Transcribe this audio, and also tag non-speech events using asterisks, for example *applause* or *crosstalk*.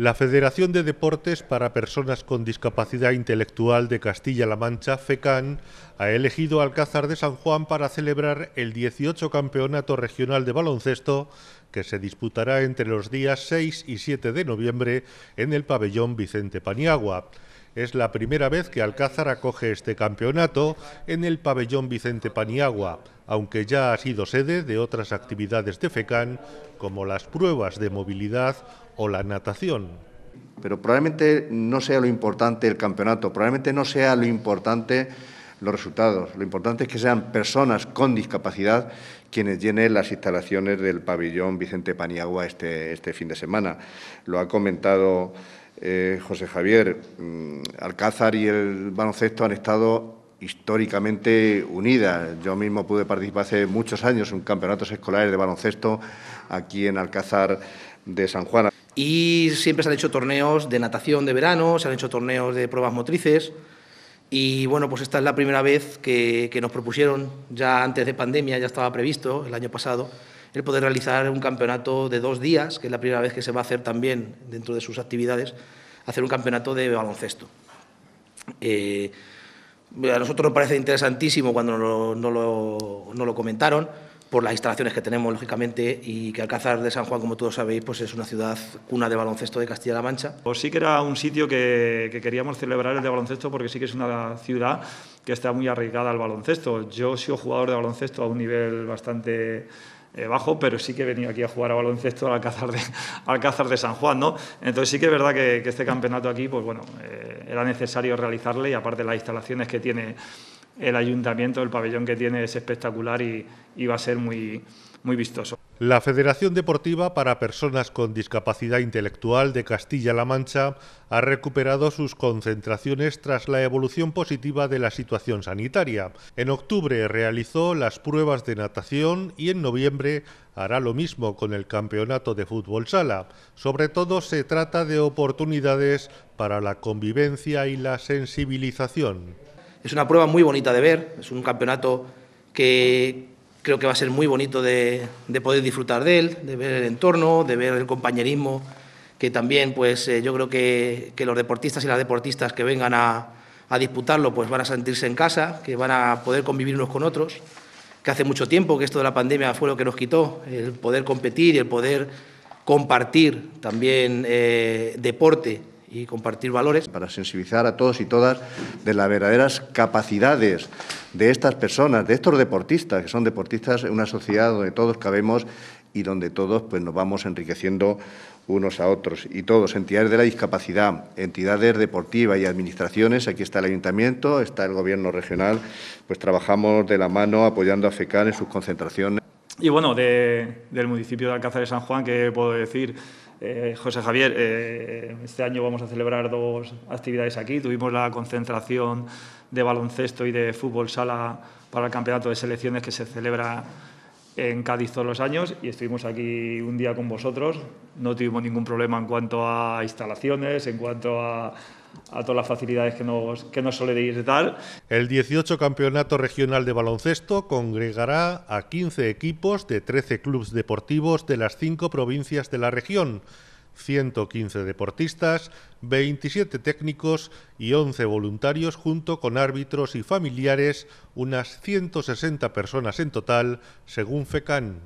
La Federación de Deportes para Personas con Discapacidad Intelectual de Castilla-La Mancha, FECAN, ha elegido Alcázar de San Juan para celebrar el 18 Campeonato Regional de Baloncesto que se disputará entre los días 6 y 7 de noviembre en el pabellón Vicente Paniagua. Es la primera vez que Alcázar acoge este campeonato en el pabellón Vicente Paniagua, aunque ya ha sido sede de otras actividades de FECAN, como las pruebas de movilidad o la natación pero probablemente no sea lo importante el campeonato, probablemente no sea lo importante los resultados. Lo importante es que sean personas con discapacidad quienes llenen las instalaciones del pabellón Vicente Paniagua este, este fin de semana. Lo ha comentado eh, José Javier. Mm, Alcázar y el baloncesto han estado históricamente unidas. Yo mismo pude participar hace muchos años en campeonatos escolares de baloncesto aquí en Alcázar de San Juan. Y siempre se han hecho torneos de natación de verano, se han hecho torneos de pruebas motrices. Y bueno, pues esta es la primera vez que, nos propusieron, ya antes de pandemia, ya estaba previsto el año pasado, el poder realizar un campeonato de dos días, que es la primera vez que se va a hacer también dentro de sus actividades, hacer un campeonato de baloncesto. Eh, a nosotros nos parece interesantísimo cuando no lo comentaron por las instalaciones que tenemos, lógicamente, y que Alcázar de San Juan, como todos sabéis, pues es una ciudad cuna de baloncesto de Castilla-La Mancha. Pues sí que era un sitio que, queríamos celebrar el de baloncesto porque sí que es una ciudad que está muy arraigada al baloncesto. Yo he sido jugador de baloncesto a un nivel bastante eh, bajo, pero sí que he venido aquí a jugar a baloncesto al Alcázar de, *laughs* San Juan, ¿no? Entonces sí que es verdad que, este campeonato aquí, pues bueno, eh, era necesario realizarle y aparte las instalaciones que tiene el ayuntamiento, el pabellón que tiene es espectacular y, va a ser muy, muy vistoso. La Federación Deportiva para Personas con Discapacidad Intelectual de Castilla-La Mancha ha recuperado sus concentraciones tras la evolución positiva de la situación sanitaria. En octubre realizó las pruebas de natación y en noviembre hará lo mismo con el Campeonato de Fútbol Sala. Sobre todo se trata de oportunidades para la convivencia y la sensibilización. Es una prueba muy bonita de ver, es un campeonato que creo que va a ser muy bonito de, poder disfrutar de él, de ver el entorno, de ver el compañerismo, que también pues eh, yo creo que, los deportistas y las deportistas que vengan a, disputarlo pues van a sentirse en casa, que van a poder convivir unos con otros, que hace mucho tiempo que esto de la pandemia fue lo que nos quitó, el poder competir y el poder compartir también eh, deporte y compartir valores. Para sensibilizar a todos y todas de las verdaderas capacidades de estas personas, de estos deportistas, que son deportistas en una sociedad donde todos cabemos y donde todos pues, nos vamos enriqueciendo unos a otros. Y todos, entidades de la discapacidad, entidades deportivas y administraciones, aquí está el ayuntamiento, está el gobierno regional, pues trabajamos de la mano apoyando a FECAN en sus concentraciones. Y bueno, del municipio de Alcázar de San Juan, ¿qué puedo decir? Eh, José Javier, eh, este año vamos a celebrar dos actividades aquí. Tuvimos la concentración de baloncesto y de fútbol sala para el Campeonato de Selecciones que se celebra en Cádiz todos los años y estuvimos aquí un día con vosotros. No tuvimos ningún problema en cuanto a instalaciones, en cuanto a a todas las facilidades que nos, que nos de tal". El 18 Campeonato Regional de Baloncesto congregará a 15 equipos de 13 clubes deportivos de las 5 provincias de la región. 115 deportistas, 27 técnicos y 11 voluntarios junto con árbitros y familiares, unas 160 personas en total, según FECAN.